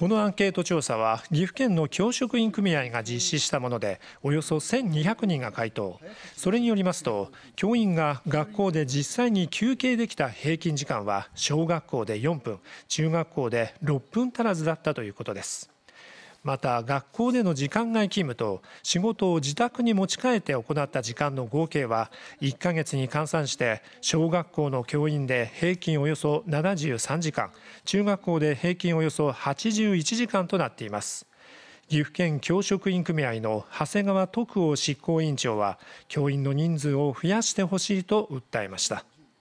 このアンケート調査は岐阜県の教職員組合が実施したものでおよそ1200人が回答それによりますと教員が学校で実際に休憩できた平均時間は小学校で4分中学校で6分足らずだったということですまた学校での時間外勤務と仕事を自宅に持ち帰って行った時間の合計は1ヶ月に換算して小学校の教員で平均およそ73時間中学校で平均およそ81時間となっています。岐阜県教職員組合の長谷川徳夫執行委員長は教員の人数を増やしてほしいと訴えました。